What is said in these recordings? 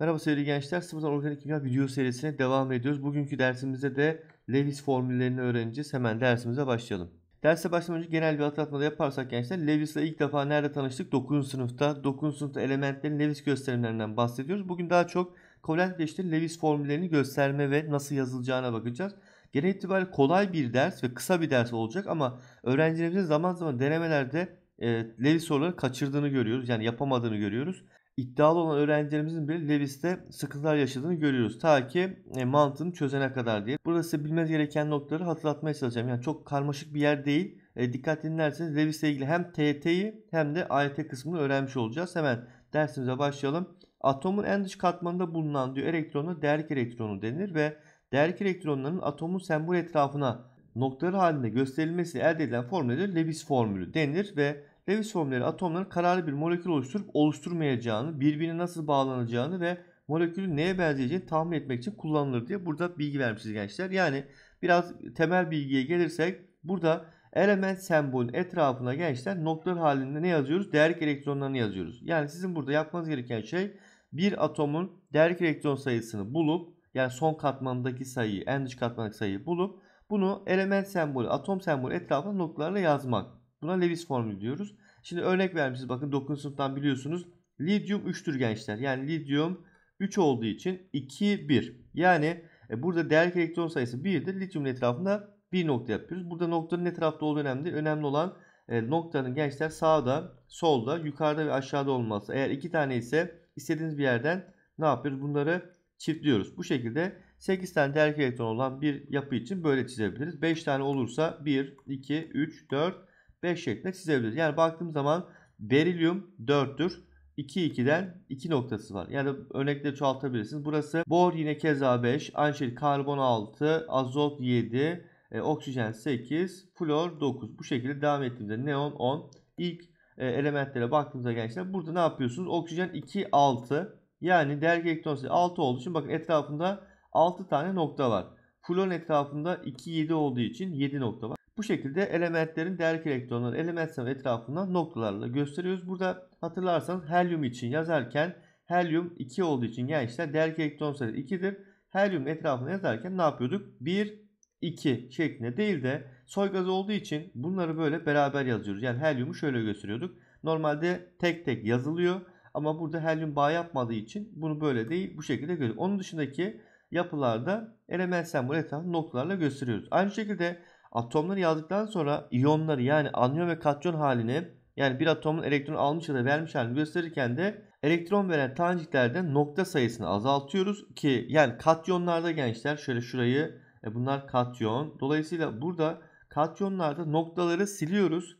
Merhaba sevgili gençler. Sıfırdan Organik Kimya video serisine devam ediyoruz. Bugünkü dersimizde de Lewis formüllerini öğreneceğiz. Hemen dersimize başlayalım. Derse başlamadan önce genel bir hatırlatma da yaparsak gençler Lewis ile ilk defa nerede tanıştık? 9. sınıfta. 9. sınıfta elementlerin Lewis gösterimlerinden bahsediyoruz. Bugün daha çok Kovland işte Lewis formüllerini gösterme ve nasıl yazılacağına bakacağız. Genel itibariyle kolay bir ders ve kısa bir ders olacak ama öğrencilerimizin zaman zaman denemelerde e, Lewis soruları kaçırdığını görüyoruz. Yani yapamadığını görüyoruz iddialı olan öğrencilerimizin bile Lewis'te sıkıntılar yaşadığını görüyoruz. Ta ki e, mantığını çözene kadar diye. Burada size bilmeniz gereken noktaları hatırlatmaya çalışacağım. Yani çok karmaşık bir yer değil. E, dikkat dinlerseniz ile ilgili hem TT'yi hem de AYT kısmını öğrenmiş olacağız. Hemen dersimize başlayalım. Atomun en dış katmanında bulunan diyor elektronu değerlik elektronu denir ve değerlik elektronlarının atomun sembol etrafına noktaları halinde gösterilmesi elde edilen formüle Lewis formülü denir ve Lewis formülleri atomların kararlı bir molekül oluşturup oluşturmayacağını, birbirine nasıl bağlanacağını ve molekülün neye benzeyeceğini tahmin etmek için kullanılır diye burada bilgi vermişiz gençler. Yani biraz temel bilgiye gelirsek burada element sembolün etrafına gençler noktalar halinde ne yazıyoruz? Değerlik elektronlarını yazıyoruz. Yani sizin burada yapmanız gereken şey bir atomun değerlik elektron sayısını bulup yani son katmandaki sayıyı, en dış katmandaki sayıyı bulup bunu element sembolü, atom sembolü etrafına noktalarla yazmak. Buna Lewis formülü diyoruz. Şimdi örnek vermişiz. Bakın 9. sınıftan biliyorsunuz. Lityum 3'tür gençler. Yani lityum 3 olduğu için 2, 1. Yani e, burada değerlik elektron sayısı 1'dir. Lityumun etrafında bir nokta yapıyoruz. Burada noktanın etrafında olduğu önemli. Önemli olan e, noktanın gençler sağda, solda, yukarıda ve aşağıda olması. Eğer iki tane ise istediğiniz bir yerden ne yapıyoruz? Bunları çiftliyoruz. Bu şekilde 8 tane değerlik elektron olan bir yapı için böyle çizebiliriz. 5 tane olursa 1, 2, 3, 4, 5 şeklinde çizebiliriz. Yani baktığım zaman berilyum 4'tür. 2 2'den 2 noktası var. Yani örnekleri çoğaltabilirsiniz. Burası bor yine keza 5, anşil karbon 6, azot 7, e, oksijen 8, flor 9. Bu şekilde devam ettiğimizde neon 10. İlk e, elementlere baktığımızda gençler burada ne yapıyorsunuz? Oksijen 2 6. Yani dergi elektron sayısı 6 olduğu için bakın etrafında 6 tane nokta var. Florun etrafında 2 7 olduğu için 7 nokta var. Bu şekilde elementlerin değerlik elektronları element sınıfı etrafından noktalarla gösteriyoruz. Burada hatırlarsanız helyum için yazarken helyum 2 olduğu için gençler değerlik elektron sayısı 2'dir. Helyum etrafını yazarken ne yapıyorduk? 1, 2 şeklinde değil de soy gazı olduğu için bunları böyle beraber yazıyoruz. Yani helyumu şöyle gösteriyorduk. Normalde tek tek yazılıyor ama burada helyum bağ yapmadığı için bunu böyle değil bu şekilde görüyoruz. Onun dışındaki yapılarda element sembolü etrafı noktalarla gösteriyoruz. Aynı şekilde Atomları yazdıktan sonra iyonları yani anyon ve katyon halini yani bir atomun elektron almış ya da vermiş halini gösterirken de elektron veren taneciklerden nokta sayısını azaltıyoruz ki yani katyonlarda gençler şöyle şurayı e bunlar katyon. Dolayısıyla burada katyonlarda noktaları siliyoruz.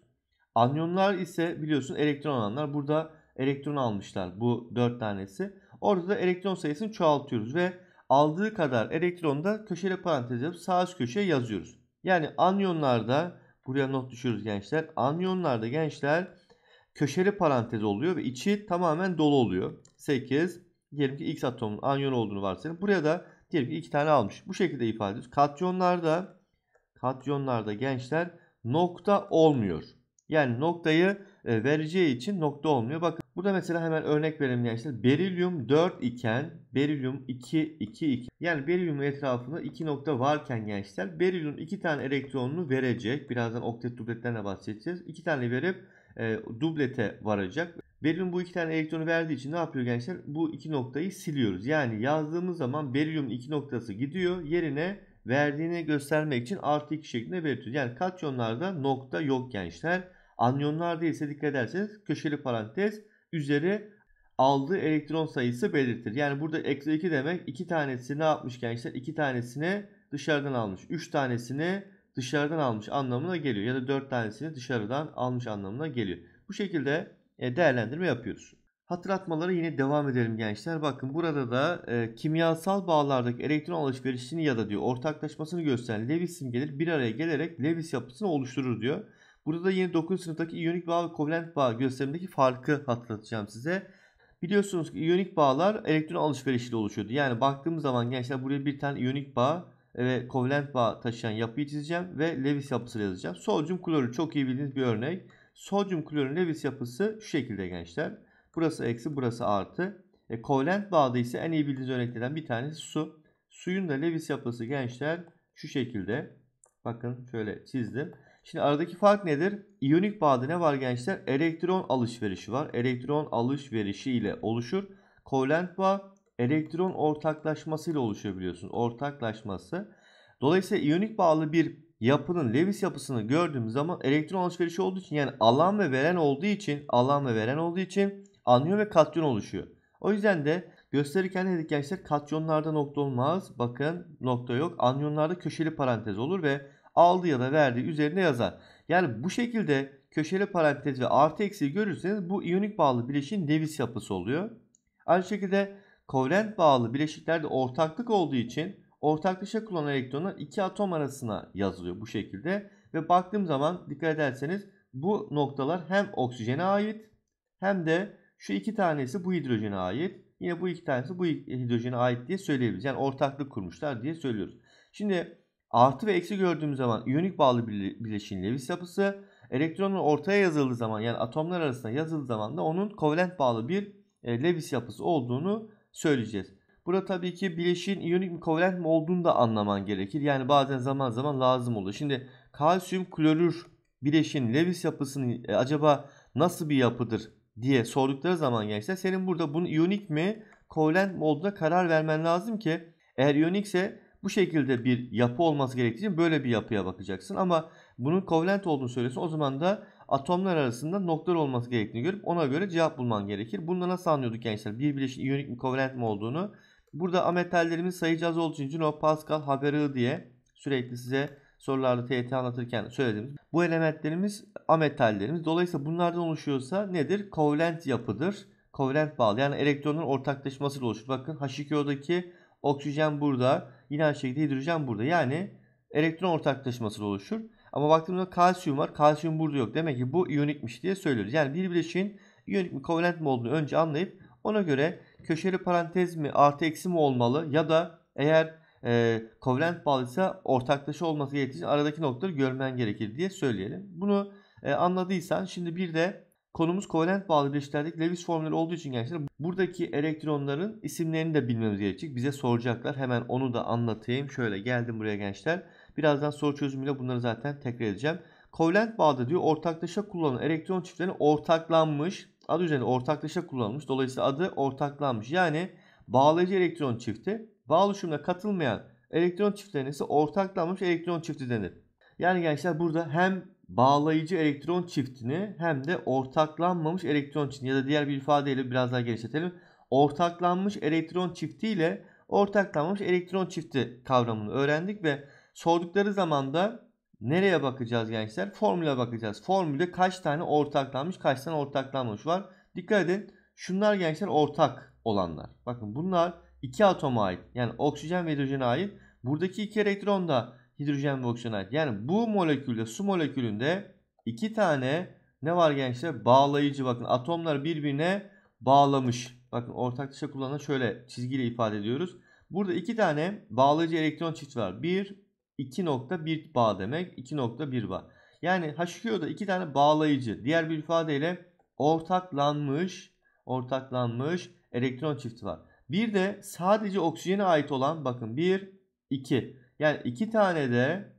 Anyonlar ise biliyorsun elektron alanlar. Burada elektron almışlar bu 4 tanesi. Orada da elektron sayısını çoğaltıyoruz ve aldığı kadar elektron da köşeli parantez yapıp sağ üst köşeye yazıyoruz. Yani anyonlarda buraya not düşüyoruz gençler. Anyonlarda gençler köşeli parantez oluyor ve içi tamamen dolu oluyor. 8 diyelim ki X atomunun anyon olduğunu varsayalım. Buraya da diyelim ki 2 tane almış. Bu şekilde ifade ediyoruz. Katyonlarda katyonlarda gençler nokta olmuyor. Yani noktayı e, vereceği için nokta olmuyor. Bakın Burada mesela hemen örnek verelim gençler. Berilyum 4 iken berilyum 2 2 2. Yani berilyum etrafında 2 nokta varken gençler berilyum 2 tane elektronunu verecek. Birazdan oktet dubletlerine bahsedeceğiz. 2 tane verip e, dublete varacak. Berilyum bu iki tane elektronu verdiği için ne yapıyor gençler? Bu iki noktayı siliyoruz. Yani yazdığımız zaman berilyum iki noktası gidiyor. Yerine verdiğini göstermek için artı iki şeklinde belirtiyoruz. Yani katyonlarda nokta yok gençler. Anyonlarda ise dikkat ederseniz köşeli parantez üzeri aldığı elektron sayısı belirtir. Yani burada eksi 2 demek 2 tanesini ne yapmış gençler? 2 tanesini dışarıdan almış. 3 tanesini dışarıdan almış anlamına geliyor. Ya da 4 tanesini dışarıdan almış anlamına geliyor. Bu şekilde e, değerlendirme yapıyoruz. Hatırlatmalara yine devam edelim gençler. Bakın burada da e, kimyasal bağlardaki elektron alışverişini ya da diyor ortaklaşmasını gösteren Lewis simgeleri bir araya gelerek Lewis yapısını oluşturur diyor. Burada da yine 9. sınıftaki iyonik bağ ve kovalent bağ gösterimindeki farkı hatırlatacağım size. Biliyorsunuz ki iyonik bağlar elektron alışverişiyle oluşuyordu. Yani baktığımız zaman gençler buraya bir tane iyonik bağ ve kovalent bağ taşıyan yapıyı çizeceğim ve Lewis yapısı yazacağım. Sodyum klorür çok iyi bildiğiniz bir örnek. Sodyum klorür Lewis yapısı şu şekilde gençler. Burası eksi burası artı. E, kovalent bağda ise en iyi bildiğiniz örneklerden bir tanesi su. Suyun da Lewis yapısı gençler şu şekilde. Bakın şöyle çizdim. Şimdi aradaki fark nedir? İyonik bağda ne var gençler? Elektron alışverişi var. Elektron alışverişi ile oluşur. Kovalent bağ elektron ortaklaşması ile oluşuyor biliyorsunuz. Ortaklaşması. Dolayısıyla iyonik bağlı bir yapının Lewis yapısını gördüğümüz zaman elektron alışverişi olduğu için yani alan ve veren olduğu için alan ve veren olduğu için anyon ve katyon oluşuyor. O yüzden de gösterirken dedik gençler katyonlarda nokta olmaz. Bakın nokta yok. Anyonlarda köşeli parantez olur ve aldı ya da verdi üzerine yazar. Yani bu şekilde köşeli parantez ve artı eksi görürseniz bu iyonik bağlı bileşin Lewis yapısı oluyor. Aynı şekilde kovalent bağlı bileşiklerde ortaklık olduğu için ortaklaşa kullanılan elektronlar iki atom arasına yazılıyor bu şekilde. Ve baktığım zaman dikkat ederseniz bu noktalar hem oksijene ait hem de şu iki tanesi bu hidrojene ait. Yine bu iki tanesi bu hidrojene ait diye söyleyebiliriz. Yani ortaklık kurmuşlar diye söylüyoruz. Şimdi Artı ve eksi gördüğümüz zaman iyonik bağlı bileşiğin Lewis yapısı. Elektronun ortaya yazıldığı zaman yani atomlar arasında yazıldığı zaman da onun kovalent bağlı bir e, Lewis yapısı olduğunu söyleyeceğiz. Burada tabii ki bileşiğin iyonik mi kovalent mi olduğunu da anlaman gerekir. Yani bazen zaman zaman lazım olur. Şimdi kalsiyum klorür bileşiğin Lewis yapısının e, acaba nasıl bir yapıdır diye sordukları zaman gençler senin burada bunun iyonik mi kovalent mi olduğuna karar vermen lazım ki eğer iyonikse bu şekilde bir yapı olması gerektiği için böyle bir yapıya bakacaksın. Ama bunun kovalent olduğunu söylüyorsun. O zaman da atomlar arasında noktalar olması gerektiğini görüp ona göre cevap bulman gerekir. Bunu nasıl anlıyorduk gençler? Bir bileşin iyonik mi kovalent mi olduğunu. Burada ametallerimiz sayıcı az olduğu için Juno, Pascal, Haber diye sürekli size sorularda TET anlatırken söylediğimiz bu elementlerimiz ametallerimiz. Dolayısıyla bunlardan oluşuyorsa nedir? Kovalent yapıdır. Kovalent bağlı yani elektronların ortaklaşmasıyla oluşur. Bakın H2O'daki oksijen burada. Yine aynı şekilde hidrojen burada. Yani elektron ortaklaşması oluşur. Ama baktığımızda kalsiyum var. Kalsiyum burada yok. Demek ki bu iyonikmiş diye söylüyoruz. Yani bir bileşiğin iyonik mi kovalent mi olduğunu önce anlayıp ona göre köşeli parantez mi artı eksi mi olmalı ya da eğer e, kovalent bağlıysa ortaklaşa olması gerektiği için aradaki noktaları görmen gerekir diye söyleyelim. Bunu e, anladıysan şimdi bir de Konumuz kovalent bağlı bileşiklerdeki Lewis formülü olduğu için gençler buradaki elektronların isimlerini de bilmemiz gerekecek. Bize soracaklar. Hemen onu da anlatayım. Şöyle geldim buraya gençler. Birazdan soru çözümüyle bunları zaten tekrar edeceğim. Kovalent bağda diyor ortaklaşa kullanılan elektron çiftleri ortaklanmış. Adı üzerinde ortaklaşa kullanılmış. Dolayısıyla adı ortaklanmış. Yani bağlayıcı elektron çifti bağ oluşumuna katılmayan elektron çiftlerine ise ortaklanmış elektron çifti denir. Yani gençler burada hem bağlayıcı elektron çiftini hem de ortaklanmamış elektron çiftini ya da diğer bir ifadeyle biraz daha genişletelim. Ortaklanmış elektron çifti ile ortaklanmamış elektron çifti kavramını öğrendik ve sordukları zaman da nereye bakacağız gençler? Formüle bakacağız. Formülde kaç tane ortaklanmış, kaç tane ortaklanmamış var? Dikkat edin. Şunlar gençler ortak olanlar. Bakın bunlar iki atoma ait. Yani oksijen ve hidrojene ait. Buradaki iki elektron da hidrojen ve oksijenat. Yani bu molekülde su molekülünde iki tane ne var gençler? Bağlayıcı bakın atomlar birbirine bağlamış. Bakın ortak dışa kullanılan şöyle çizgiyle ifade ediyoruz. Burada iki tane bağlayıcı elektron çift var. Bir 2.1 bağ demek. 2.1 bağ. Yani H2O'da iki tane bağlayıcı. Diğer bir ifadeyle ortaklanmış ortaklanmış elektron çifti var. Bir de sadece oksijene ait olan bakın 1 2 yani iki tane de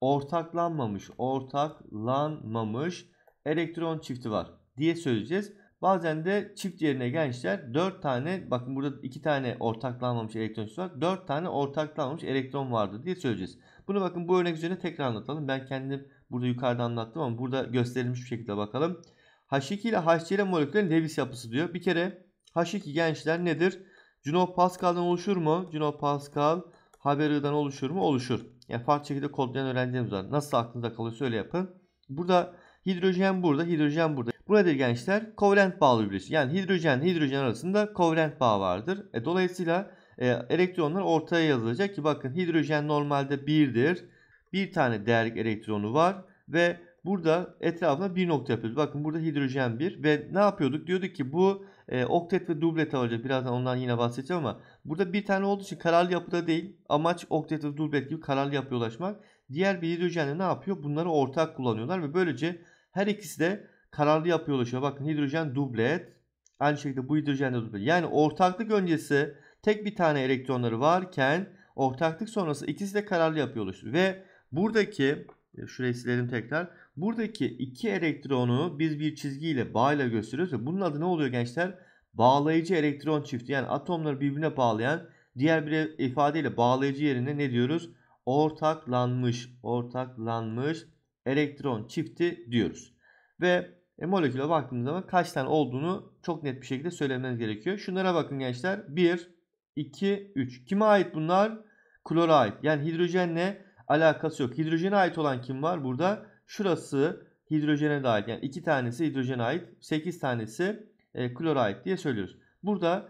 ortaklanmamış, ortaklanmamış elektron çifti var diye söyleyeceğiz. Bazen de çift yerine gençler 4 tane bakın burada 2 tane ortaklanmamış elektron çifti var. 4 tane ortaklanmamış elektron vardı diye söyleyeceğiz. Bunu bakın bu örnek üzerine tekrar anlatalım. Ben kendim burada yukarıda anlattım ama burada gösterilmiş bir şekilde bakalım. H2 ile HCl moleküllerin Lewis yapısı diyor. Bir kere H2 gençler nedir? Junot Pascal'dan oluşur mu? Junot Pascal haber I'dan oluşur mu? Oluşur. Yani farklı şekilde kodlayan öğrencilerimiz var. Nasıl aklınızda kalıyorsa öyle yapın. Burada hidrojen burada, hidrojen burada. Bu nedir gençler? Kovalent bağlı bir bileşik. Yani hidrojen hidrojen arasında kovalent bağ vardır. E, dolayısıyla e, elektronlar ortaya yazılacak ki bakın hidrojen normalde 1'dir. Bir tane değerlik elektronu var ve burada etrafına bir nokta yapıyoruz. Bakın burada hidrojen 1 ve ne yapıyorduk? Diyorduk ki bu e, ee, oktet ve dublet alacak. Birazdan ondan yine bahsedeceğim ama burada bir tane olduğu için kararlı yapıda değil. Amaç oktet ve dublet gibi kararlı yapıya ulaşmak. Diğer bir hidrojenle ne yapıyor? Bunları ortak kullanıyorlar ve böylece her ikisi de kararlı yapıya ulaşıyor. Bakın hidrojen dublet. Aynı şekilde bu hidrojen de dublet. Yani ortaklık öncesi tek bir tane elektronları varken ortaklık sonrası ikisi de kararlı yapıyor oluşturuyor. Ve buradaki şurayı silelim tekrar. Buradaki iki elektronu biz bir çizgiyle bağla gösteriyoruz. Ve bunun adı ne oluyor gençler? Bağlayıcı elektron çifti. Yani atomları birbirine bağlayan diğer bir ifadeyle bağlayıcı yerine ne diyoruz? Ortaklanmış, ortaklanmış elektron çifti diyoruz. Ve e, moleküle baktığımız zaman kaç tane olduğunu çok net bir şekilde söylemeniz gerekiyor. Şunlara bakın gençler. 1, 2, 3. Kime ait bunlar? Klora ait. Yani hidrojenle alakası yok. Hidrojene ait olan kim var burada? Şurası hidrojene dair Yani iki tanesi hidrojene ait. 8 tanesi e, klora ait diye söylüyoruz. Burada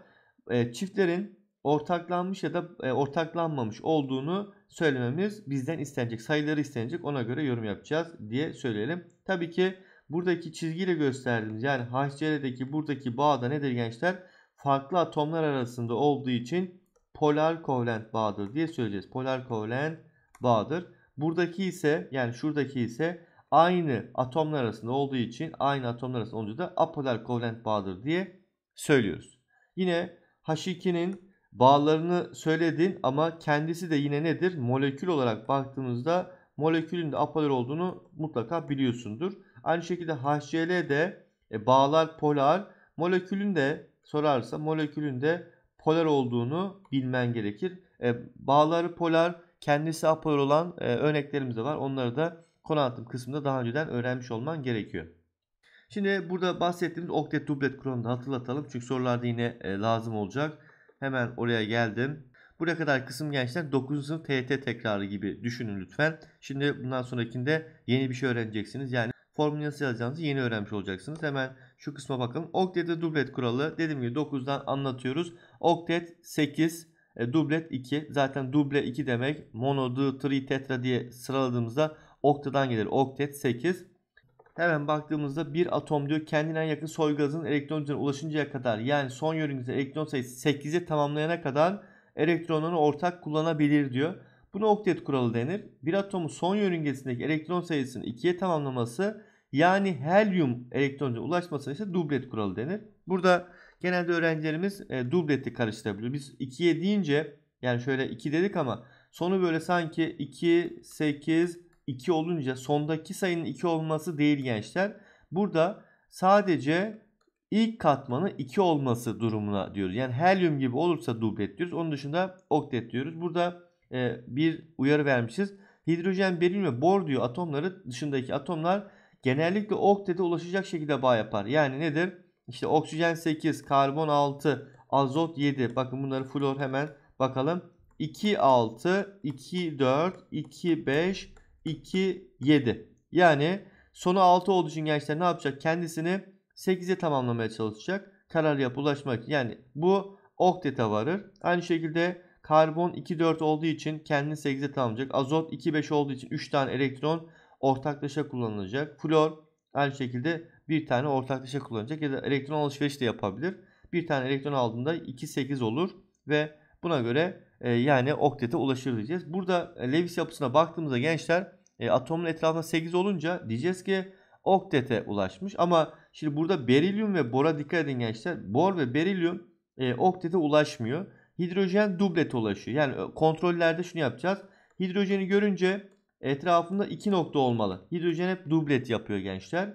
e, çiftlerin ortaklanmış ya da e, ortaklanmamış olduğunu söylememiz bizden istenecek. Sayıları istenecek. Ona göre yorum yapacağız diye söyleyelim. Tabii ki buradaki çizgiyle gösterdiğimiz yani HCl'deki buradaki bağda nedir gençler? Farklı atomlar arasında olduğu için polar kovalent bağdır diye söyleyeceğiz. Polar kovalent bağdır. Buradaki ise yani şuradaki ise aynı atomlar arasında olduğu için aynı atomlar arasında olunca da apolar kovalent bağdır diye söylüyoruz. Yine H2'nin bağlarını söyledin ama kendisi de yine nedir? Molekül olarak baktığımızda molekülün de apolar olduğunu mutlaka biliyorsundur. Aynı şekilde HCl de e, bağlar polar, molekülün de sorarsa molekülün de polar olduğunu bilmen gerekir. E, bağları polar, kendisi apolar olan e, örneklerimiz de var. Onları da konu anlatım kısmında daha önceden öğrenmiş olman gerekiyor. Şimdi burada bahsettiğimiz oktet dublet kuralını hatırlatalım. Çünkü sorularda yine e, lazım olacak. Hemen oraya geldim. Buraya kadar kısım gençler 9. sınıf TYT tekrarı gibi düşünün lütfen. Şimdi bundan sonrakinde yeni bir şey öğreneceksiniz. Yani formülü nasıl yazacağınızı yeni öğrenmiş olacaksınız. Hemen şu kısma bakalım. Oktet ve dublet kuralı dediğim gibi 9'dan anlatıyoruz. Oktet 8, e, dublet 2. Zaten duble 2 demek. Mono, di, tri, tetra diye sıraladığımızda Oktadan gelir. Oktet 8. Hemen baktığımızda bir atom diyor kendinden yakın soy gazının elektron üzerine ulaşıncaya kadar yani son yörüngesinde elektron sayısı 8'i tamamlayana kadar elektronlarını ortak kullanabilir diyor. Buna oktet kuralı denir. Bir atomun son yörüngesindeki elektron sayısını 2'ye tamamlaması yani helyum elektronuna ulaşmasına ise dublet kuralı denir. Burada genelde öğrencilerimiz e, dubleti karıştırabiliyor. Biz 2'ye deyince yani şöyle 2 dedik ama sonu böyle sanki 2, 8, 2 olunca sondaki sayının 2 olması değil gençler. Burada sadece ilk katmanı 2 olması durumuna diyoruz. Yani helyum gibi olursa dublet diyoruz. Onun dışında oktet diyoruz. Burada e, bir uyarı vermişiz. Hidrojen, berilyum ve bor diyor atomları dışındaki atomlar genellikle oktete ulaşacak şekilde bağ yapar. Yani nedir? İşte oksijen 8, karbon 6, azot 7. Bakın bunları flor hemen bakalım. 2, 6, 2, 4, 2, 5, 2, 7. Yani sonu 6 olduğu için gençler ne yapacak? Kendisini 8'e tamamlamaya çalışacak. Kararlıya ulaşmak. Yani bu okteta varır. Aynı şekilde karbon 2, 4 olduğu için kendini 8'e tamamlayacak. Azot 2, 5 olduğu için 3 tane elektron ortaklaşa kullanılacak. Flor aynı şekilde bir tane ortaklaşa kullanacak ya da elektron alışveriş de yapabilir. Bir tane elektron aldığında 2, 8 olur ve buna göre ee, yani oktete ulaşır diyeceğiz. Burada e, Lewis yapısına baktığımızda gençler e, atomun etrafında 8 olunca diyeceğiz ki oktete ulaşmış. Ama şimdi burada berilyum ve bora dikkat edin gençler. Bor ve berilyum e, oktete ulaşmıyor. Hidrojen dublete ulaşıyor. Yani kontrollerde şunu yapacağız. Hidrojeni görünce etrafında 2 nokta olmalı. Hidrojen hep dublet yapıyor gençler.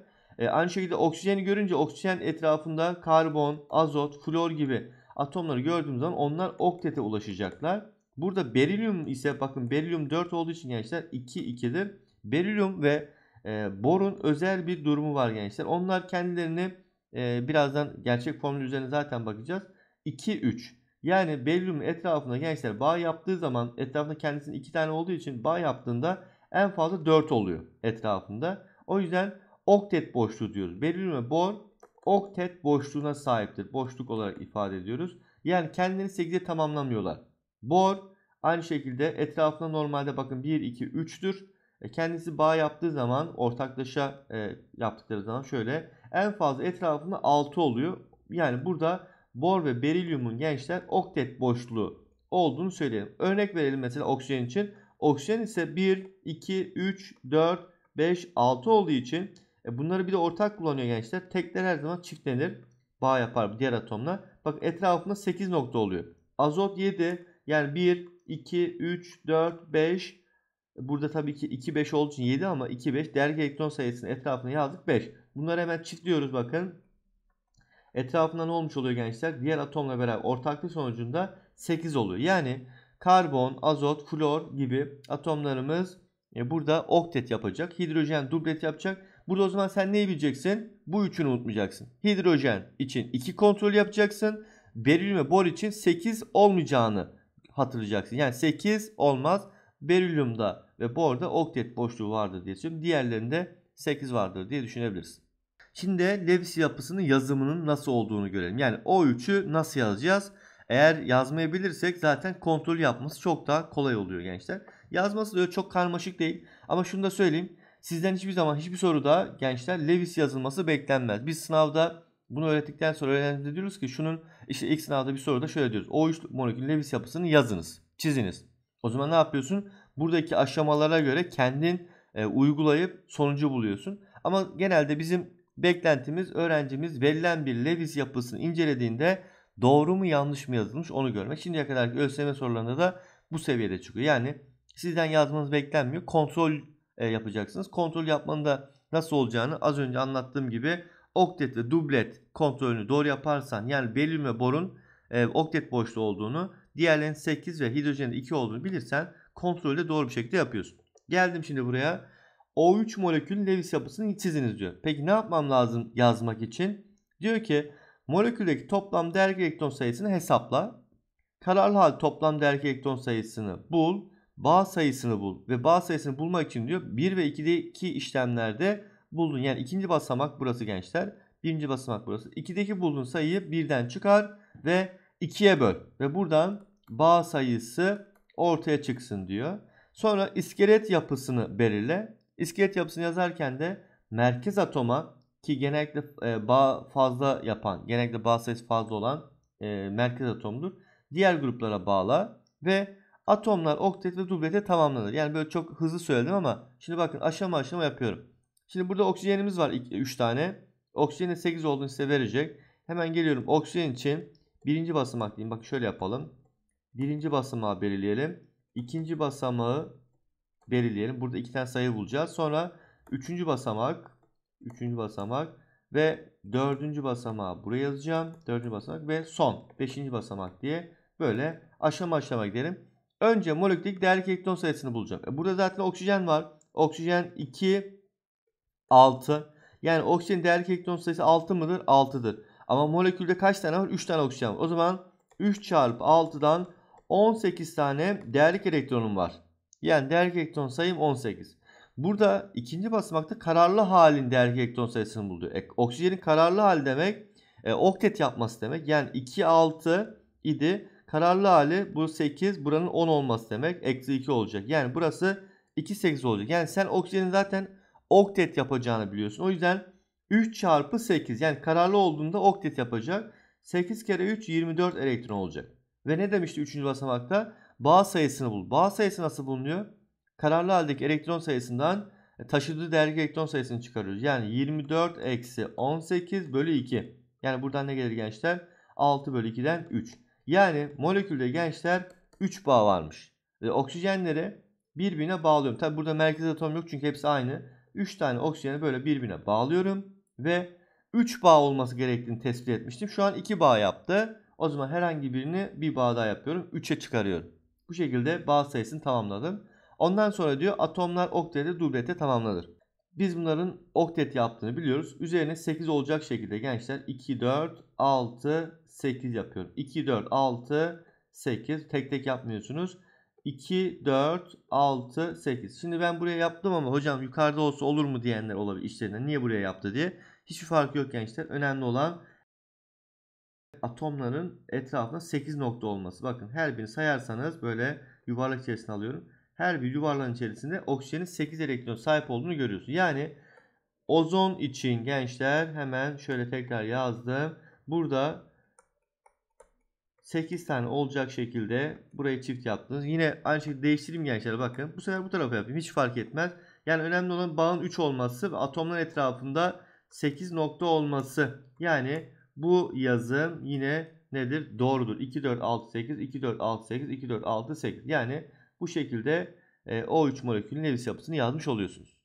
aynı şekilde oksijeni görünce oksijen etrafında karbon, azot, flor gibi atomları gördüğümüz zaman onlar oktete ulaşacaklar. Burada berilyum ise bakın berilyum 4 olduğu için gençler 2 2'dir. Berilyum ve e, borun özel bir durumu var gençler. Onlar kendilerini e, birazdan gerçek formül üzerine zaten bakacağız. 2 3 yani berilyum etrafında gençler bağ yaptığı zaman etrafında kendisinin 2 tane olduğu için bağ yaptığında en fazla 4 oluyor etrafında. O yüzden oktet boşluğu diyoruz. Berilyum ve bor oktet boşluğuna sahiptir. Boşluk olarak ifade ediyoruz. Yani kendini 8'e tamamlamıyorlar. Bor aynı şekilde etrafında normalde bakın 1, 2, 3'tür. E kendisi bağ yaptığı zaman ortaklaşa e, yaptıkları zaman şöyle en fazla etrafında 6 oluyor. Yani burada bor ve berilyumun gençler oktet boşluğu olduğunu söyleyelim. Örnek verelim mesela oksijen için. Oksijen ise 1, 2, 3, 4, 5, 6 olduğu için e bunları bir de ortak kullanıyor gençler. Tekler her zaman çiftlenir. Bağ yapar diğer atomla. Bak etrafında 8 nokta oluyor. Azot 7 yani 1, 2, 3, 4, 5. Burada tabii ki 2, 5 olduğu için 7 ama 2, 5 değerli elektron sayısının etrafına yazdık 5. Bunları hemen çiftliyoruz bakın. Etrafında ne olmuş oluyor gençler? Diğer atomla beraber ortaklık sonucunda 8 oluyor. Yani karbon, azot, flor gibi atomlarımız e, burada oktet yapacak. Hidrojen dublet yapacak. Burada o zaman sen neyi bileceksin? Bu üçünü unutmayacaksın. Hidrojen için 2 kontrol yapacaksın. Berilyum ve bor için 8 olmayacağını hatırlayacaksın. Yani 8 olmaz. Berilyumda ve borda oktet boşluğu vardır diye söylüyorum. Diğerlerinde 8 vardır diye düşünebiliriz. Şimdi Lewis yapısının yazımının nasıl olduğunu görelim. Yani O3'ü nasıl yazacağız? Eğer yazmayabilirsek zaten kontrol yapması çok daha kolay oluyor gençler. Yazması da çok karmaşık değil. Ama şunu da söyleyeyim. Sizden hiçbir zaman hiçbir soruda gençler Lewis yazılması beklenmez. Biz sınavda bunu öğrettikten sonra öğrencimize diyoruz ki şunun işte ilk sınavda bir soruda şöyle diyoruz. O3 molekül Lewis yapısını yazınız, çiziniz. O zaman ne yapıyorsun? Buradaki aşamalara göre kendin e, uygulayıp sonucu buluyorsun. Ama genelde bizim beklentimiz öğrencimiz verilen bir Lewis yapısını incelediğinde doğru mu yanlış mı yazılmış onu görmek. Şimdiye kadarki ÖSYM sorularında da bu seviyede çıkıyor. Yani sizden yazmanız beklenmiyor. Kontrol e, yapacaksınız. Kontrol yapmanın da nasıl olacağını az önce anlattığım gibi oktet ve dublet kontrolünü doğru yaparsan yani belirme ve borun e, oktet boşta olduğunu diğerlerin 8 ve hidrojenin 2 olduğunu bilirsen kontrolü de doğru bir şekilde yapıyorsun. Geldim şimdi buraya. O3 molekül Lewis yapısını çiziniz diyor. Peki ne yapmam lazım yazmak için? Diyor ki moleküldeki toplam değerli elektron sayısını hesapla. Kararlı hal toplam değerli elektron sayısını bul bağ sayısını bul ve bağ sayısını bulmak için diyor 1 ve 2'deki işlemlerde buldun. Yani ikinci basamak burası gençler. Birinci basamak burası. 2'deki bulduğun sayıyı 1'den çıkar ve 2'ye böl. Ve buradan bağ sayısı ortaya çıksın diyor. Sonra iskelet yapısını belirle. İskelet yapısını yazarken de merkez atoma ki genellikle e, bağ fazla yapan, genellikle bağ sayısı fazla olan e, merkez atomdur. Diğer gruplara bağla ve Atomlar oktet ve dublete tamamlanır. Yani böyle çok hızlı söyledim ama şimdi bakın aşama aşama yapıyorum. Şimdi burada oksijenimiz var 3 tane. Oksijenin 8 olduğunu size verecek. Hemen geliyorum oksijen için birinci basamak diyeyim. Bak şöyle yapalım. Birinci basamağı belirleyelim. İkinci basamağı belirleyelim. Burada iki tane sayı bulacağız. Sonra üçüncü basamak, üçüncü basamak ve dördüncü basamağı buraya yazacağım. Dördüncü basamak ve son beşinci basamak diye böyle aşama aşama gidelim. Önce moleküldeki değerlik elektron sayısını bulacak. E, burada zaten oksijen var. Oksijen 2, 6. Yani oksijen değerlik elektron sayısı 6 mıdır? 6'dır. Ama molekülde kaç tane var? 3 tane oksijen var. O zaman 3 çarpı 6'dan 18 tane değerlik elektronum var. Yani değerlik elektron sayım 18. Burada ikinci basamakta kararlı halin değerlik elektron sayısını buldu. E, oksijenin kararlı hali demek e, oktet yapması demek. Yani 2, 6 idi. Kararlı hali bu 8 buranın 10 olması demek. Eksi 2 olacak. Yani burası 2 8 olacak. Yani sen oksijenin zaten oktet yapacağını biliyorsun. O yüzden 3 çarpı 8 yani kararlı olduğunda oktet yapacak. 8 kere 3 24 elektron olacak. Ve ne demişti 3. basamakta? Bağ sayısını bul. Bağ sayısı nasıl bulunuyor? Kararlı haldeki elektron sayısından e, taşıdığı değerli elektron sayısını çıkarıyoruz. Yani 24 eksi 18 bölü 2. Yani buradan ne gelir gençler? 6 bölü 2'den 3. Yani molekülde gençler 3 bağ varmış. E, oksijenleri birbirine bağlıyorum. Tabi burada merkez atom yok çünkü hepsi aynı. 3 tane oksijeni böyle birbirine bağlıyorum. Ve 3 bağ olması gerektiğini tespit etmiştim. Şu an 2 bağ yaptı. O zaman herhangi birini bir bağ daha yapıyorum. 3'e çıkarıyorum. Bu şekilde bağ sayısını tamamladım. Ondan sonra diyor atomlar oktete dublete tamamlanır. Biz bunların oktet yaptığını biliyoruz. Üzerine 8 olacak şekilde gençler 2, 4, 6, 8 yapıyorum. 2, 4, 6, 8. Tek tek yapmıyorsunuz. 2, 4, 6, 8. Şimdi ben buraya yaptım ama hocam yukarıda olsa olur mu diyenler olabilir işlerine. Niye buraya yaptı diye. Hiçbir fark yok gençler. Önemli olan atomların etrafında 8 nokta olması. Bakın her birini sayarsanız böyle yuvarlak içerisine alıyorum. Her bir yuvarlağın içerisinde oksijenin 8 elektron sahip olduğunu görüyorsun. Yani ozon için gençler hemen şöyle tekrar yazdım. Burada 8 tane olacak şekilde burayı çift yaptınız. Yine aynı şekilde değiştireyim gençler bakın. Bu sefer bu tarafa yapayım hiç fark etmez. Yani önemli olan bağın 3 olması ve atomlar etrafında 8 nokta olması. Yani bu yazım yine nedir? Doğrudur. 2, 4, 6, 8, 2, 4, 6, 8, 2, 4, 6, 8. Yani bu şekilde e, O3 molekülünün Lewis yapısını yazmış oluyorsunuz.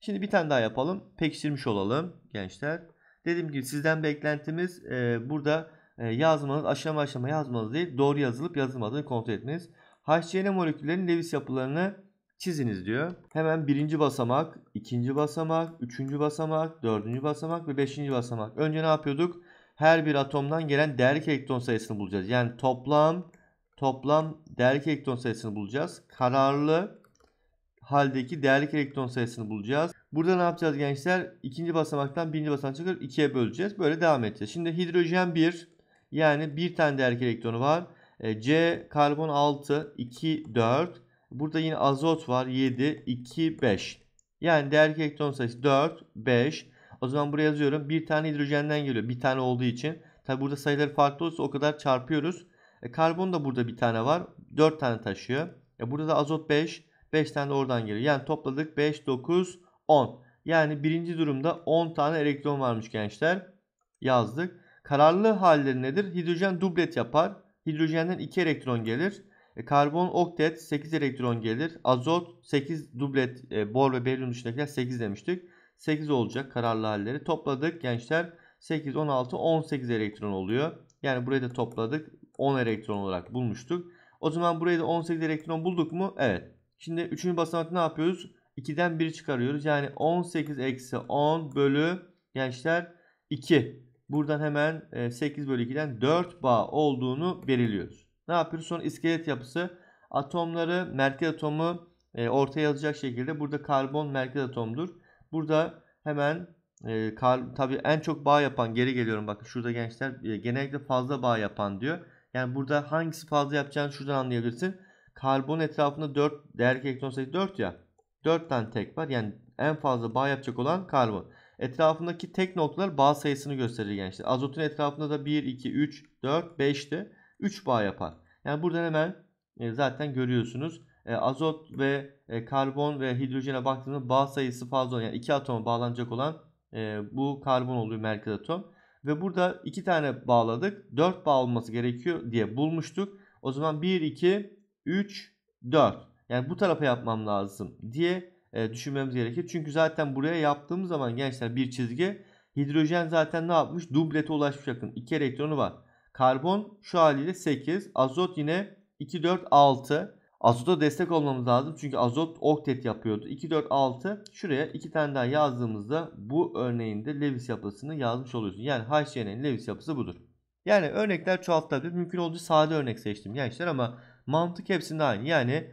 Şimdi bir tane daha yapalım. Pekiştirmiş olalım gençler. Dediğim gibi sizden beklentimiz e, burada e, yazmanız aşama aşama yazmanız değil doğru yazılıp yazılmadığını kontrol etmeniz. HCl moleküllerinin Lewis yapılarını çiziniz diyor. Hemen birinci basamak, ikinci basamak, üçüncü basamak, dördüncü basamak ve beşinci basamak. Önce ne yapıyorduk? Her bir atomdan gelen değerlik elektron sayısını bulacağız. Yani toplam toplam değerlik elektron sayısını bulacağız. Kararlı haldeki değerlik elektron sayısını bulacağız. Burada ne yapacağız gençler? İkinci basamaktan birinci basamağa çıkıp ikiye böleceğiz. Böyle devam edeceğiz. Şimdi hidrojen 1, yani bir tane de erkek elektronu var. E, C karbon 6, 2, 4. Burada yine azot var 7, 2, 5. Yani değer elektron sayısı 4, 5. O zaman buraya yazıyorum. Bir tane hidrojenden geliyor. Bir tane olduğu için. Tabi burada sayılar farklı olsa o kadar çarpıyoruz. E, karbon da burada bir tane var. 4 tane taşıyor. E, burada da azot 5. 5 tane de oradan geliyor. Yani topladık 5, 9, 10. Yani birinci durumda 10 tane elektron varmış gençler. Yazdık. Kararlı halleri nedir? Hidrojen dublet yapar. Hidrojenden 2 elektron gelir. E, karbon oktet 8 elektron gelir. Azot 8 dublet e, bor ve berilyum dışındakiler 8 demiştik. 8 olacak kararlı halleri. Topladık gençler 8, 16, 18 elektron oluyor. Yani burayı da topladık. 10 elektron olarak bulmuştuk. O zaman burayı da 18 elektron bulduk mu? Evet. Şimdi 3. basamakta ne yapıyoruz? 2'den 1 çıkarıyoruz. Yani 18 eksi 10 bölü gençler 2. Buradan hemen 8 e, bölü 2'den 4 bağ olduğunu belirliyoruz. Ne yapıyoruz? Sonra iskelet yapısı atomları merkez atomu e, ortaya alacak şekilde burada karbon merkez atomdur. Burada hemen e, tabii en çok bağ yapan geri geliyorum bakın şurada gençler e, genellikle fazla bağ yapan diyor. Yani burada hangisi fazla yapacağını şuradan anlayabilirsin. Karbon etrafında 4 değerli elektron sayısı 4 ya. 4 tane tek var. Yani en fazla bağ yapacak olan karbon. Etrafındaki tek noktalar bağ sayısını gösterir gençler. Azotun etrafında da 1, 2, 3, 4, 5'ti. 3 bağ yapar. Yani buradan hemen e, zaten görüyorsunuz. E, azot ve e, karbon ve hidrojene baktığımızda bağ sayısı fazla olan yani iki atoma bağlanacak olan bu karbon oluyor merkez atom. Ve burada iki tane bağladık. 4 bağ olması gerekiyor diye bulmuştuk. O zaman 1, 2, 3, 4. Yani bu tarafa yapmam lazım diye e, düşünmemiz gerekir. Çünkü zaten buraya yaptığımız zaman gençler bir çizgi hidrojen zaten ne yapmış? Dublete ulaşmış yakın. 2 elektronu var. Karbon şu haliyle 8. Azot yine 2, 4, 6. Azota destek olmamız lazım. Çünkü azot oktet yapıyordu. 2, 4, 6. Şuraya 2 tane daha yazdığımızda bu örneğinde Lewis yapısını yazmış oluyorsun. Yani HCN'nin Lewis yapısı budur. Yani örnekler çoğaltılabilir. Mümkün olduğu sade örnek seçtim gençler ama mantık hepsinde aynı. Yani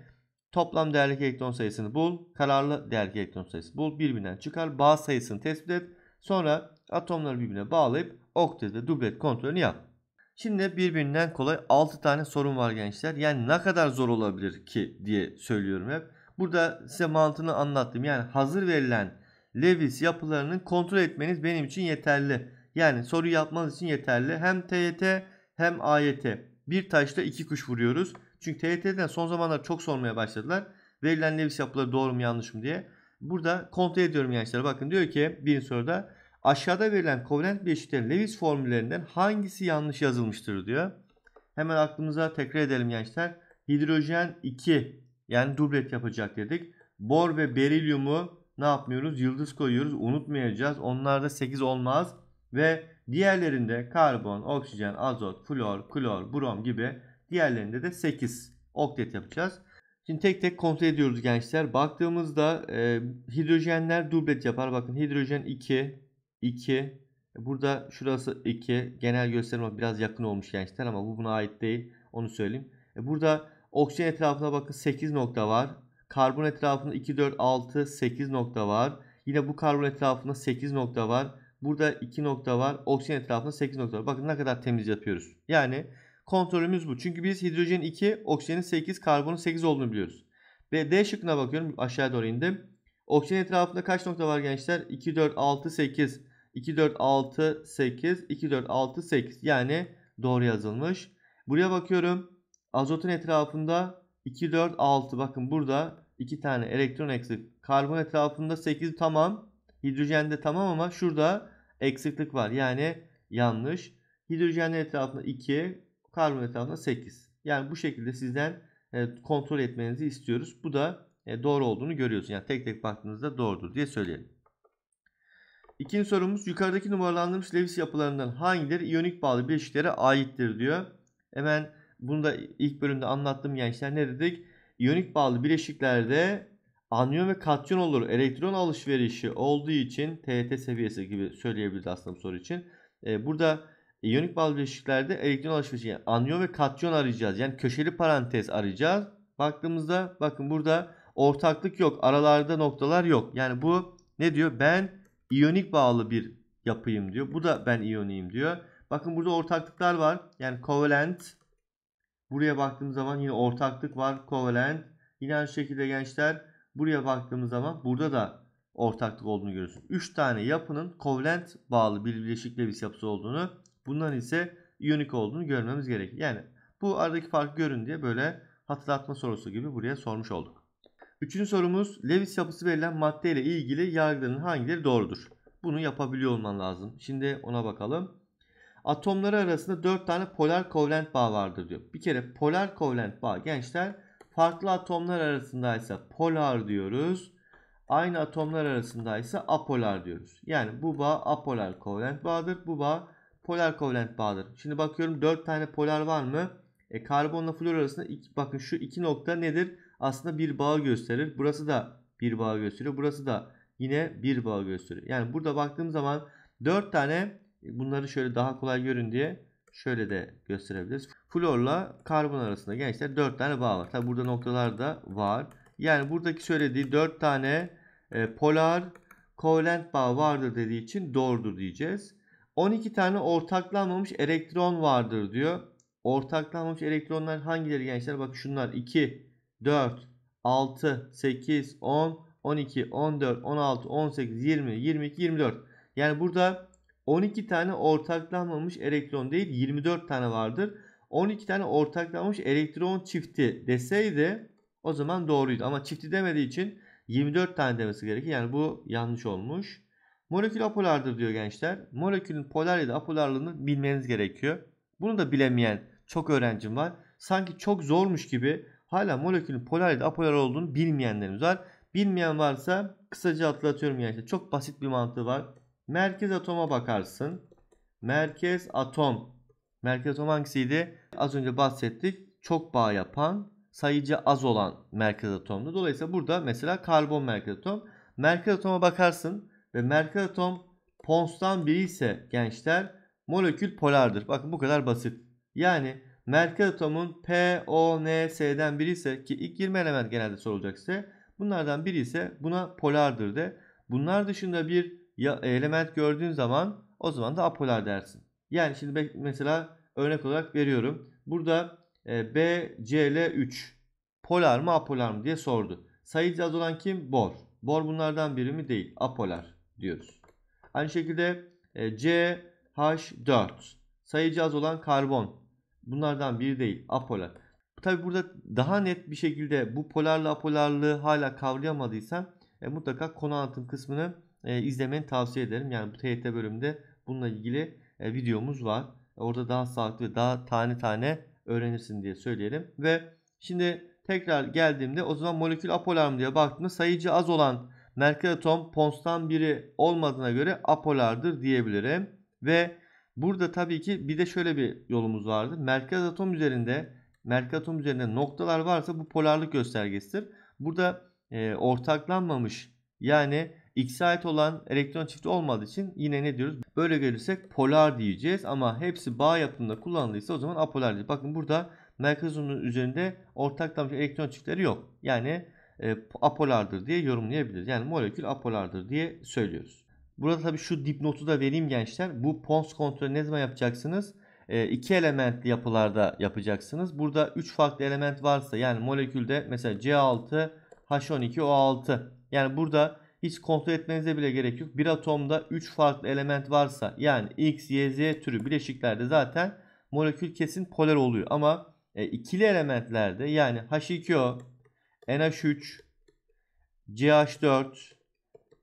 Toplam değerlik elektron sayısını bul. Kararlı değerlik elektron sayısı bul. Birbirinden çıkar. Bağ sayısını tespit et. Sonra atomları birbirine bağlayıp oktette dublet kontrolünü yap. Şimdi birbirinden kolay 6 tane sorun var gençler. Yani ne kadar zor olabilir ki diye söylüyorum hep. Burada size mantığını anlattım. Yani hazır verilen Lewis yapılarının kontrol etmeniz benim için yeterli. Yani soru yapmanız için yeterli. Hem TYT hem AYT. Bir taşla iki kuş vuruyoruz. Çünkü TYT'den son zamanlar çok sormaya başladılar. Verilen Lewis yapıları doğru mu yanlış mı diye. Burada kontrol ediyorum gençler. Bakın diyor ki bir soruda aşağıda verilen kovalent bileşiklerin Lewis formüllerinden hangisi yanlış yazılmıştır diyor. Hemen aklımıza tekrar edelim gençler. Hidrojen 2 yani dublet yapacak dedik. Bor ve berilyumu ne yapmıyoruz? Yıldız koyuyoruz. Unutmayacağız. Onlarda 8 olmaz. Ve diğerlerinde karbon, oksijen, azot, flor, klor, brom gibi Diğerlerinde de 8 oktet yapacağız. Şimdi tek tek kontrol ediyoruz gençler. Baktığımızda e, hidrojenler dublet yapar. Bakın hidrojen 2, 2. Burada şurası 2. Genel gösterim biraz yakın olmuş gençler ama bu buna ait değil. Onu söyleyeyim. E, burada oksijen etrafına bakın 8 nokta var. Karbon etrafında 2, 4, 6, 8 nokta var. Yine bu karbon etrafında 8 nokta var. Burada 2 nokta var. Oksijen etrafında 8 nokta var. Bakın ne kadar temiz yapıyoruz. Yani Kontrolümüz bu. Çünkü biz hidrojen 2, oksijenin 8, karbonun 8 olduğunu biliyoruz. Ve D şıkkına bakıyorum. Aşağı doğru indim. Oksijen etrafında kaç nokta var gençler? 2, 4, 6, 8. 2, 4, 6, 8. 2, 4, 6, 8. Yani doğru yazılmış. Buraya bakıyorum. Azotun etrafında 2, 4, 6. Bakın burada 2 tane elektron eksik. Karbon etrafında 8 tamam. Hidrojende tamam ama şurada eksiklik var. Yani yanlış. Hidrojenin etrafında 2, Karbon etrafında 8. Yani bu şekilde sizden e, kontrol etmenizi istiyoruz. Bu da e, doğru olduğunu görüyorsun. Yani tek tek baktığınızda doğrudur diye söyleyelim. İkinci sorumuz yukarıdaki numaralandırılmış Lewis yapılarından hangileri iyonik bağlı bileşiklere aittir diyor. Hemen bunu da ilk bölümde anlattım gençler ne dedik? İyonik bağlı bileşiklerde anyon ve katyon olur. Elektron alışverişi olduğu için TET seviyesi gibi söyleyebiliriz aslında bu soru için. E, burada e, iyonik bağlı bileşiklerde elektron alışverişi yani anyon ve katyon arayacağız. Yani köşeli parantez arayacağız. Baktığımızda bakın burada ortaklık yok. Aralarda noktalar yok. Yani bu ne diyor? Ben iyonik bağlı bir yapıyım diyor. Bu da ben iyoniyim diyor. Bakın burada ortaklıklar var. Yani kovalent. Buraya baktığımız zaman yine ortaklık var. Kovalent. Yine aynı şekilde gençler buraya baktığımız zaman burada da ortaklık olduğunu görüyorsun. 3 tane yapının kovalent bağlı bir bileşik levis yapısı olduğunu Bundan ise unik olduğunu görmemiz gerek Yani bu aradaki farkı görün diye böyle hatırlatma sorusu gibi buraya sormuş olduk. Üçüncü sorumuz Lewis yapısı verilen madde ile ilgili yargıların hangileri doğrudur? Bunu yapabiliyor olman lazım. Şimdi ona bakalım. Atomları arasında 4 tane polar kovalent bağ vardır diyor. Bir kere polar kovalent bağ gençler farklı atomlar arasındaysa polar diyoruz. Aynı atomlar arasındaysa apolar diyoruz. Yani bu bağ apolar kovalent bağdır. Bu bağ polar kovalent bağdır. Şimdi bakıyorum 4 tane polar var mı? E, karbonla flor arasında iki, bakın şu iki nokta nedir? Aslında bir bağ gösterir. Burası da bir bağ gösteriyor. Burası da yine bir bağ gösteriyor. Yani burada baktığım zaman 4 tane e, bunları şöyle daha kolay görün diye şöyle de gösterebiliriz. Florla karbon arasında gençler 4 tane bağ var. Tabi burada noktalar da var. Yani buradaki söylediği 4 tane e, polar kovalent bağ vardır dediği için doğrudur diyeceğiz. 12 tane ortaklanmamış elektron vardır diyor. Ortaklanmamış elektronlar hangileri gençler? Bak şunlar 2, 4, 6, 8, 10, 12, 14, 16, 18, 20, 22, 24. Yani burada 12 tane ortaklanmamış elektron değil 24 tane vardır. 12 tane ortaklanmış elektron çifti deseydi o zaman doğruydu. Ama çifti demediği için 24 tane demesi gerekir. Yani bu yanlış olmuş. Molekül apolardır diyor gençler. Molekülün polar ya da apolarlığını bilmeniz gerekiyor. Bunu da bilemeyen çok öğrencim var. Sanki çok zormuş gibi hala molekülün polar ya da apolar olduğunu bilmeyenlerimiz var. Bilmeyen varsa kısaca hatırlatıyorum gençler. Çok basit bir mantığı var. Merkez atoma bakarsın. Merkez atom. Merkez atom hangisiydi? Az önce bahsettik. Çok bağ yapan, sayıca az olan merkez atomdu. Dolayısıyla burada mesela karbon merkez atom. Merkez atoma bakarsın ve merkez atom ponstan biri ise gençler molekül polardır. Bakın bu kadar basit. Yani merkez atomun P, O, N, S'den biri ise ki ilk 20 element genelde sorulacak size. Bunlardan biri ise buna polardır de. Bunlar dışında bir element gördüğün zaman o zaman da apolar dersin. Yani şimdi mesela örnek olarak veriyorum. Burada e, B C L 3 polar mı apolar mı diye sordu. Sayıcı az olan kim? Bor. Bor bunlardan biri mi? Değil. Apolar diyoruz. Aynı şekilde e, CH4 sayıcı az olan karbon. Bunlardan biri değil apolar. Tabi burada daha net bir şekilde bu polarlı apolarlığı hala kavrayamadıysan e, mutlaka konu anlatım kısmını e, izlemeni tavsiye ederim. Yani bu TYT bölümünde bununla ilgili e, videomuz var. Orada daha sağlıklı ve daha tane tane öğrenirsin diye söyleyelim. Ve şimdi tekrar geldiğimde o zaman molekül apolar mı diye baktığımda sayıcı az olan merkez atom ponstan biri olmadığına göre apolardır diyebilirim. Ve burada tabii ki bir de şöyle bir yolumuz vardır. Merkez atom üzerinde merkez atom üzerinde noktalar varsa bu polarlık göstergesidir. Burada e, ortaklanmamış yani X'e ait olan elektron çifti olmadığı için yine ne diyoruz? Böyle görürsek polar diyeceğiz ama hepsi bağ yapımında kullanılıysa o zaman apolar diyeceğiz. Bakın burada merkez uzunluğun üzerinde ortaklanmış elektron çiftleri yok. Yani e, apolardır diye yorumlayabiliriz. Yani molekül apolardır diye söylüyoruz. Burada tabii şu dipnotu da vereyim gençler. Bu Pons kontrolü ne zaman yapacaksınız? E, iki elementli yapılarda yapacaksınız. Burada üç farklı element varsa yani molekülde mesela C6, H12O6. Yani burada hiç kontrol etmenize bile gerek yok. Bir atomda 3 farklı element varsa yani X, Y, Z türü bileşiklerde zaten molekül kesin polar oluyor. Ama e, ikili elementlerde yani H2O, NH3, CH4,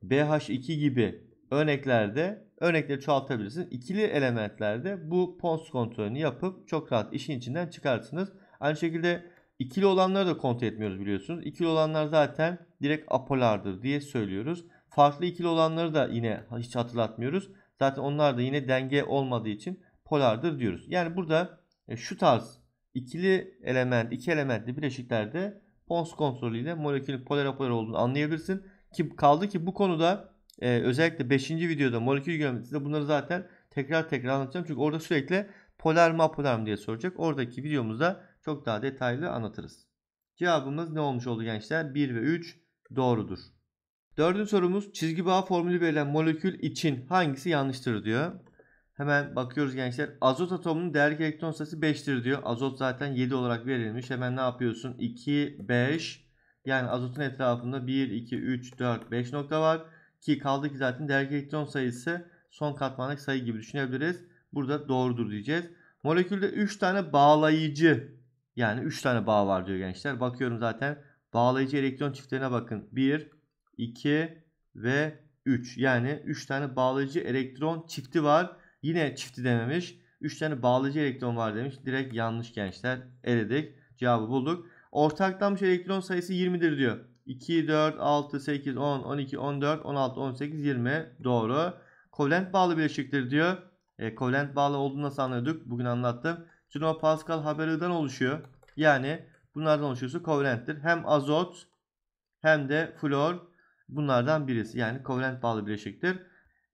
BH2 gibi örneklerde örnekleri çoğaltabilirsiniz. İkili elementlerde bu pons kontrolünü yapıp çok rahat işin içinden çıkarsınız. Aynı şekilde ikili olanları da kontrol etmiyoruz biliyorsunuz. İkili olanlar zaten direkt apolardır diye söylüyoruz. Farklı ikili olanları da yine hiç hatırlatmıyoruz. Zaten onlar da yine denge olmadığı için polardır diyoruz. Yani burada e, şu tarz ikili element, iki elementli bileşiklerde Hons kontrolüyle molekülün polar polar olduğunu anlayabilirsin. Ki kaldı ki bu konuda e, özellikle 5. videoda molekül geometrisinde bunları zaten tekrar tekrar anlatacağım. Çünkü orada sürekli polar mı apolar mı diye soracak. Oradaki videomuzda çok daha detaylı anlatırız. Cevabımız ne olmuş oldu gençler? 1 ve 3 doğrudur. Dördüncü sorumuz çizgi bağ formülü verilen molekül için hangisi yanlıştır diyor. Hemen bakıyoruz gençler. Azot atomunun değerlik elektron sayısı 5'tir diyor. Azot zaten 7 olarak verilmiş. Hemen ne yapıyorsun? 2, 5. Yani azotun etrafında 1, 2, 3, 4, 5 nokta var. Ki kaldı ki zaten değerlik elektron sayısı son katmanlık sayı gibi düşünebiliriz. Burada doğrudur diyeceğiz. Molekülde 3 tane bağlayıcı yani 3 tane bağ var diyor gençler. Bakıyorum zaten bağlayıcı elektron çiftlerine bakın. 1, 2 ve 3. Yani 3 tane bağlayıcı elektron çifti var. Yine çifti dememiş. 3 tane bağlayıcı elektron var demiş. Direkt yanlış gençler eledik. Cevabı bulduk. Ortaklanmış elektron sayısı 20'dir diyor. 2, 4, 6, 8, 10, 12, 14, 16, 18, 20. Doğru. Kovalent bağlı bileşiktir diyor. E, kovalent bağlı olduğunu nasıl anlıyorduk? Bugün anlattım. Juno Pascal haberinden oluşuyor. Yani bunlardan oluşuyorsa kovalenttir. Hem azot hem de flor bunlardan birisi. Yani kovalent bağlı bileşiktir.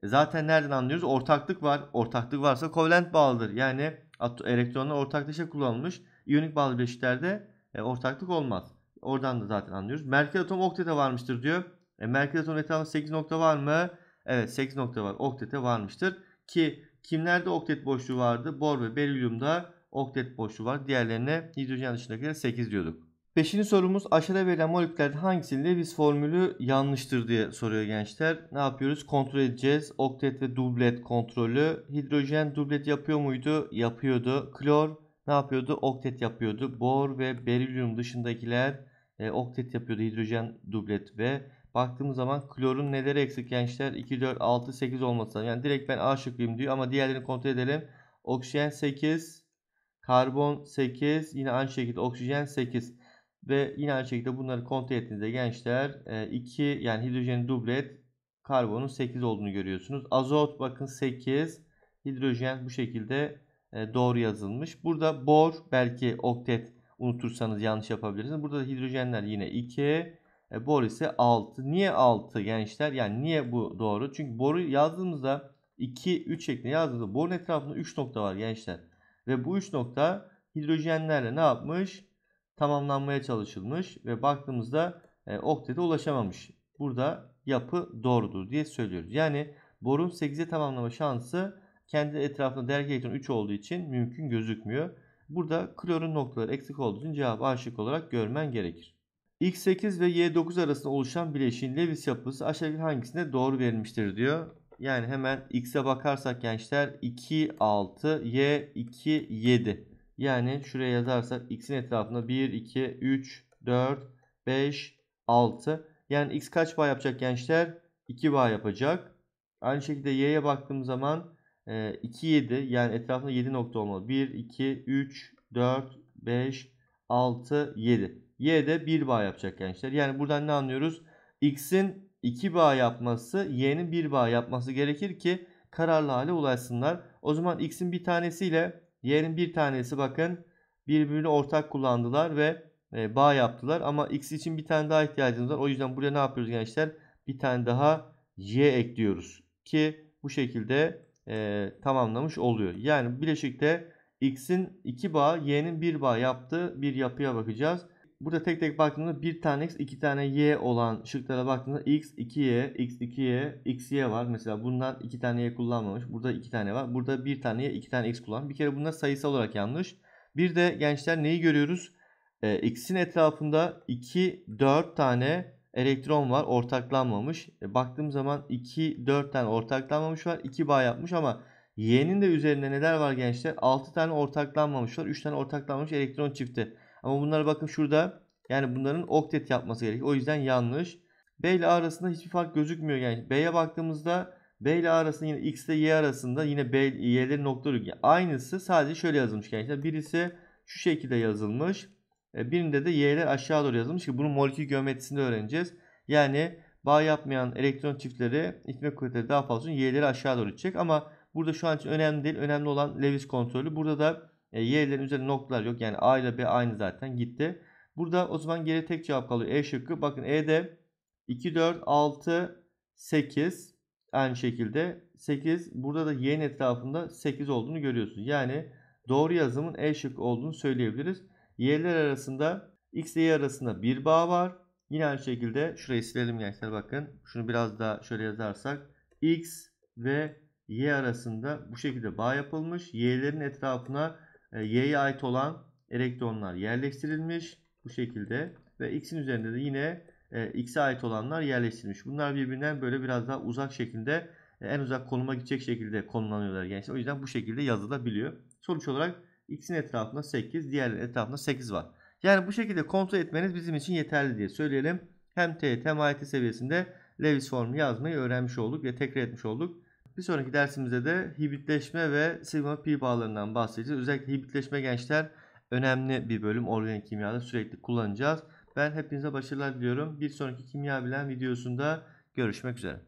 E zaten nereden anlıyoruz? Ortaklık var. Ortaklık varsa kovalent bağlıdır. Yani elektronlar ortaklaşa kullanılmış. İyonik bağlı bileşiklerde e, ortaklık olmaz. Oradan da zaten anlıyoruz. Merkür atom oktete varmıştır diyor. E, Merkür atom etrafında 8 nokta var mı? Evet 8 nokta var. Oktete varmıştır. Ki kimlerde oktet boşluğu vardı? Bor ve berilyumda oktet boşluğu var. Diğerlerine hidrojen dışındakiler 8 diyorduk. Beşinci sorumuz aşağıda verilen moleküllerden hangisinde biz formülü yanlıştır diye soruyor gençler. Ne yapıyoruz? Kontrol edeceğiz. Oktet ve dublet kontrolü. Hidrojen dublet yapıyor muydu? Yapıyordu. Klor ne yapıyordu? Oktet yapıyordu. Bor ve berilyum dışındakiler e, oktet yapıyordu. Hidrojen dublet ve baktığımız zaman klorun neleri eksik gençler? 2, 4, 6, 8 olması lazım. Yani direkt ben A şıkkıyım diyor ama diğerlerini kontrol edelim. Oksijen 8, karbon 8, yine aynı şekilde oksijen 8. Ve yine aynı şekilde bunları kontrol ettiğinizde gençler 2 e, yani hidrojenin dublet karbonun 8 olduğunu görüyorsunuz. Azot bakın 8 hidrojen bu şekilde e, doğru yazılmış. Burada bor belki oktet unutursanız yanlış yapabilirsiniz. Burada da hidrojenler yine 2 e, bor ise 6. Niye 6 gençler? Yani niye bu doğru? Çünkü boru yazdığımızda 2 3 şeklinde yazdığımızda borun etrafında 3 nokta var gençler. Ve bu 3 nokta hidrojenlerle ne yapmış? tamamlanmaya çalışılmış ve baktığımızda e, oktete ulaşamamış. Burada yapı doğrudur diye söylüyoruz. Yani borun 8'e tamamlama şansı kendi etrafında değerli elektron 3 olduğu için mümkün gözükmüyor. Burada klorun noktaları eksik olduğu için cevabı A olarak görmen gerekir. X8 ve Y9 arasında oluşan bileşiğin Lewis yapısı aşağıdaki hangisinde doğru verilmiştir diyor. Yani hemen X'e bakarsak gençler 2, 6, Y, 2, 7. Yani şuraya yazarsak x'in etrafında 1, 2, 3, 4, 5, 6. Yani x kaç bağ yapacak gençler? 2 bağ yapacak. Aynı şekilde y'ye baktığım zaman 2, e, 7 yani etrafında 7 nokta olmalı. 1, 2, 3, 4, 5, 6, 7. Y de 1 bağ yapacak gençler. Yani buradan ne anlıyoruz? X'in 2 bağ yapması, Y'nin 1 bağ yapması gerekir ki kararlı hale ulaşsınlar. O zaman X'in bir tanesiyle Y'nin bir tanesi bakın birbirini ortak kullandılar ve e, bağ yaptılar. Ama X için bir tane daha ihtiyacımız var. O yüzden buraya ne yapıyoruz gençler? Bir tane daha Y ekliyoruz. Ki bu şekilde e, tamamlamış oluyor. Yani bileşikte X'in iki bağ Y'nin bir bağ yaptığı bir yapıya bakacağız burada tek tek baktığımda bir tane x, iki tane y olan şıklara baktığımda x, 2y, x, 2y, x, y var. Mesela bundan iki tane y kullanmamış. Burada iki tane var. Burada bir tane y, iki tane x kullan. Bir kere bunlar sayısal olarak yanlış. Bir de gençler neyi görüyoruz? E, x'in etrafında 2, 4 tane elektron var. Ortaklanmamış. E, baktığım zaman 2, 4 tane ortaklanmamış var. 2 bağ yapmış ama y'nin de üzerinde neler var gençler? 6 tane ortaklanmamış var. 3 tane ortaklanmamış elektron çifti. Ama bunlara bakın şurada yani bunların oktet yapması gerekiyor. O yüzden yanlış. B ile A arasında hiçbir fark gözükmüyor. Yani B'ye baktığımızda B ile A arasında yine X ile Y arasında yine B Y'lerin noktaları yani aynısı sadece şöyle yazılmış gençler. Birisi şu şekilde yazılmış. E, birinde de Y'ler aşağı doğru yazılmış ki bunu molekül geometrisinde öğreneceğiz. Yani bağ yapmayan elektron çiftleri itme kuvvetleri daha fazla Y'leri aşağı doğru çek. ama burada şu an için önemli değil. Önemli olan Lewis kontrolü. Burada da e, y'lerin üzerinde noktalar yok. Yani a ile b aynı zaten gitti. Burada o zaman geri tek cevap kalıyor. E şıkkı. Bakın E'de 2, 4, 6, 8 aynı şekilde 8. Burada da y'nin etrafında 8 olduğunu görüyorsunuz. Yani doğru yazımın E şıkkı olduğunu söyleyebiliriz. Y'ler arasında x ile y arasında bir bağ var. Yine aynı şekilde şurayı silelim gençler bakın. Şunu biraz daha şöyle yazarsak. X ve y arasında bu şekilde bağ yapılmış. Y'lerin etrafına e, y'ye ait olan elektronlar yerleştirilmiş bu şekilde ve X'in üzerinde de yine e, X'e ait olanlar yerleştirilmiş. Bunlar birbirinden böyle biraz daha uzak şekilde e, en uzak konuma gidecek şekilde konumlanıyorlar gençler. O yüzden bu şekilde yazılabiliyor. Sonuç olarak X'in etrafında 8, diğerinin etrafında 8 var. Yani bu şekilde kontrol etmeniz bizim için yeterli diye söyleyelim. Hem teğet hem AYT seviyesinde Lewis formu yazmayı öğrenmiş olduk ve tekrar etmiş olduk. Bir sonraki dersimizde de hibritleşme ve sigma pi bağlarından bahsedeceğiz. Özellikle hibritleşme gençler önemli bir bölüm organik kimyada sürekli kullanacağız. Ben hepinize başarılar diliyorum. Bir sonraki kimya bilen videosunda görüşmek üzere.